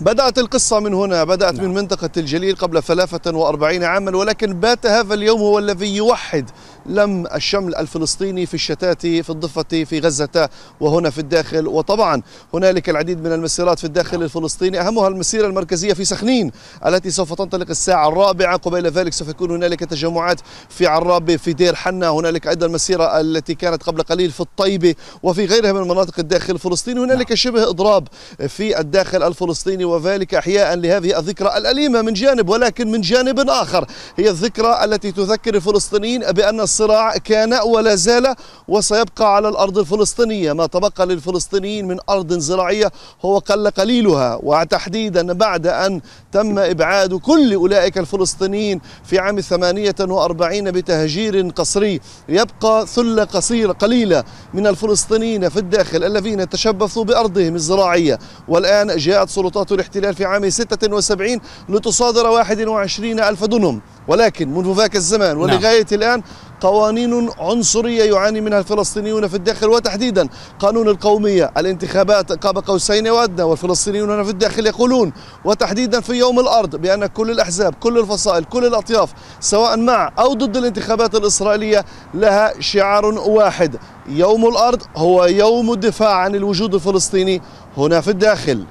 بدأت القصة من هنا بدأت نعم. من منطقة الجليل قبل 43 عاما ولكن بات هذا اليوم هو الذي يوحد لم الشمل الفلسطيني في الشتات في الضفة في غزة وهنا في الداخل وطبعا هنالك العديد من المسيرات في الداخل الفلسطيني أهمها المسيرة المركزية في سخنين التي سوف تنطلق الساعة الرابعة قبيل ذلك سوف يكون هنالك تجمعات في عرابي في دير حنا هنالك أيضا المسيرة التي كانت قبل قليل في الطيبة وفي غيرها من مناطق الداخل الفلسطيني هنالك نعم. شبه إضراب في الداخل الفلسطيني وذلك احياء لهذه الذكرى الاليمه من جانب ولكن من جانب اخر هي الذكرى التي تذكر الفلسطينيين بان الصراع كان ولا زال وسيبقى على الارض الفلسطينيه ما تبقى للفلسطينيين من ارض زراعيه هو قل قليلها وتحديدا بعد ان تم ابعاد كل اولئك الفلسطينيين في عام 48 بتهجير قسري يبقى ثله قصيره قليله من الفلسطينيين في الداخل الذين تشبثوا بارضهم الزراعيه والان جاءت سلطات الاحتلال في عام 76 لتصادر 21 ألف دونم ولكن منذ ذاك الزمان نعم. ولغاية الآن قوانين عنصرية يعاني منها الفلسطينيون في الداخل وتحديدا قانون القومية الانتخابات قاب قوسين وأدنى والفلسطينيون هنا في الداخل يقولون وتحديدا في يوم الأرض بأن كل الأحزاب كل الفصائل كل الأطياف سواء مع أو ضد الانتخابات الإسرائيلية لها شعار واحد يوم الأرض هو يوم الدفاع عن الوجود الفلسطيني هنا في الداخل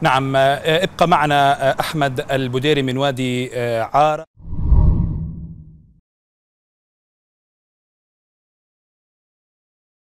نعم آه، ابقى معنا آه، أحمد البديري من وادي آه، عار